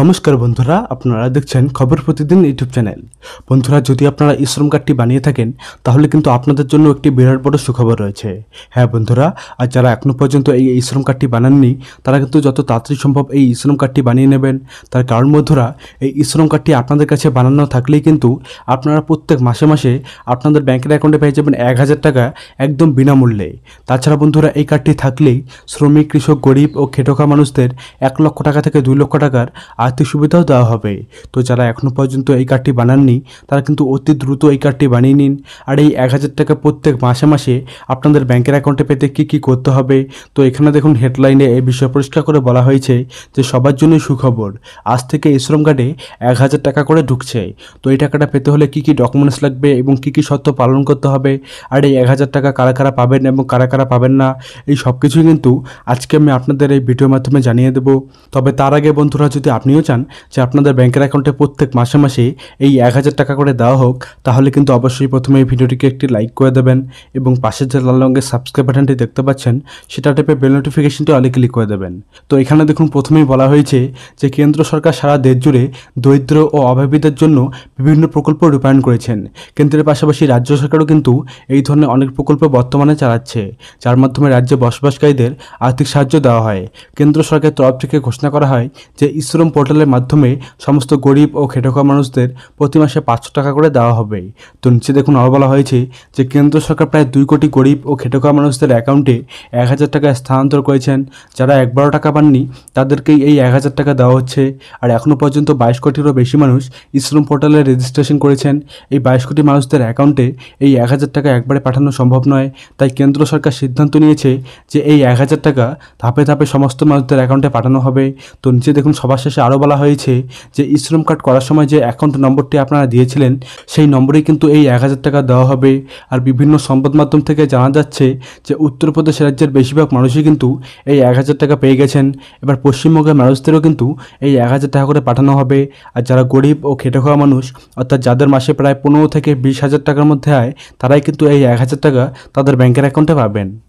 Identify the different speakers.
Speaker 1: নমস্কার বন্ধুরা আপনারা দেখছেন খবর প্রতিদিন ইউটিউব চ্যানেল বন্ধুরা যদি আপনারা ইশ্রম কার্ডটি বানিয়ে থাকেন তাহলে কিন্তু আপনাদের জন্য একটি বিরাট বড় সুখবর রয়েছে হ্যাঁ বন্ধুরা আর যারা এখনও পর্যন্ত এই ইশ্রম কার্ডটি বানাননি তারা কিন্তু যত তাড়াতাড়ি সম্ভব এই ইশ্রম কার্ডটি বানিয়ে নেবেন তার কারণ বন্ধুরা এই ইশ্রম কার্ডটি আপনাদের কাছে বানানো থাকলেই কিন্তু আপনারা প্রত্যেক মাসে মাসে আপনাদের ব্যাংকের অ্যাকাউন্টে পেয়ে যাবেন এক হাজার টাকা একদম বিনামূল্যে তাছাড়া বন্ধুরা এই কার্ডটি থাকলেই শ্রমিক কৃষক গরিব ও খেটোখা মানুষদের এক লক্ষ টাকা থেকে দুই লক্ষ টাকার আর্থিক সুবিধাও দেওয়া হবে তো যারা এখনও পর্যন্ত এই কার্ডটি বানাননি তারা কিন্তু অতি দ্রুত এই কার্ডটি বানিয়ে নিন আর এই এক হাজার টাকা প্রত্যেক মাসে মাসে আপনাদের ব্যাংকের অ্যাকাউন্টে পেতে কী কী করতে হবে তো এখানে দেখুন হেডলাইনে এই বিষয়ে পরিষ্কার করে বলা হয়েছে যে সবার জন্যই সুখবর আজ থেকে শ্রম কার্ডে এক হাজার টাকা করে ঢুকছে তো এই টাকাটা পেতে হলে কী কী ডকুমেন্টস লাগবে এবং কী কী শর্ত পালন করতে হবে আর এই এক হাজার টাকা কারা কারা পাবেন এবং কারা কারা পাবেন না এই সব কিছুই কিন্তু আজকে আমি আপনাদের এই ভিডিওর মাধ্যমে জানিয়ে দেবো তবে তার আগে বন্ধুরা যদি আপনি আপনিও চান যে আপনাদের ব্যাংকের অ্যাকাউন্টে প্রত্যেক মাসে মাসে এই এক হাজার টাকা করে দেওয়া হোক তাহলে কিন্তু অবশ্যই প্রথমে এই ভিডিওটিকে একটি লাইক করে দেবেন এবং পাশের যে লাল রঙের সাবস্ক্রাইব বাটনটি দেখতে পাচ্ছেন সেটা টেপে বেল নোটিফিকেশনটি অলে ক্লিক করে দেবেন তো এখানে দেখুন প্রথমেই বলা হয়েছে যে কেন্দ্র সরকার সারা দেশ জুড়ে দরিদ্র ও অভাবীদের জন্য বিভিন্ন প্রকল্প রূপায়ণ করেছেন কেন্দ্রের পাশাপাশি রাজ্য সরকারও কিন্তু এই ধরনের অনেক প্রকল্প বর্তমানে চালাচ্ছে যার মাধ্যমে রাজ্যে বসবাসকারীদের আর্থিক সাহায্য দেওয়া হয় কেন্দ্র সরকারের তরফ থেকে ঘোষণা করা হয় যে ইশ্রম পোর্টালের মাধ্যমে সমস্ত গরিব ও খেটকা মানুষদের প্রতি মাসে পাঁচশো টাকা করে দেওয়া হবে তো নিচে দেখুন আরও বলা হয়েছে যে কেন্দ্র সরকার প্রায় দুই কোটি গরিব ও খেটকা মানুষদের অ্যাকাউন্টে এক হাজার টাকা স্থানান্তর করেছেন যারা একবারও টাকা পাননি তাদেরকেই এই এক হাজার টাকা দেওয়া হচ্ছে আর এখনও পর্যন্ত বাইশ কোটিরও বেশি মানুষ ইশ্রম পোর্টালে রেজিস্ট্রেশন করেছেন এই বাইশ কোটি মানুষদের অ্যাকাউন্টে এই এক হাজার টাকা একবারে পাঠানো সম্ভব নয় তাই কেন্দ্র সরকার সিদ্ধান্ত নিয়েছে যে এই এক হাজার টাকা ধাপে ধাপে সমস্ত মানুষদের অ্যাকাউন্টে পাঠানো হবে তো নিচে দেখুন সবার শেষে আরও বলা হয়েছে যে শ্রম কার্ড করার সময় যে অ্যাকাউন্ট নম্বরটি আপনারা দিয়েছিলেন সেই নম্বরে কিন্তু এই এক হাজার টাকা দেওয়া হবে আর বিভিন্ন সংবাদ মাধ্যম থেকে জানা যাচ্ছে যে উত্তরপ্রদেশ রাজ্যের বেশিরভাগ মানুষই কিন্তু এই এক হাজার টাকা পেয়ে গেছেন এবার পশ্চিমবঙ্গের মানুষদেরও কিন্তু এই এক হাজার টাকা করে পাঠানো হবে আর যারা গরিব ও খেটে খাওয়া মানুষ অর্থাৎ যাদের মাসে প্রায় পনেরো থেকে বিশ হাজার টাকার মধ্যে আয় তারাই কিন্তু এই এক হাজার টাকা তাদের ব্যাংকের অ্যাকাউন্টে পাবেন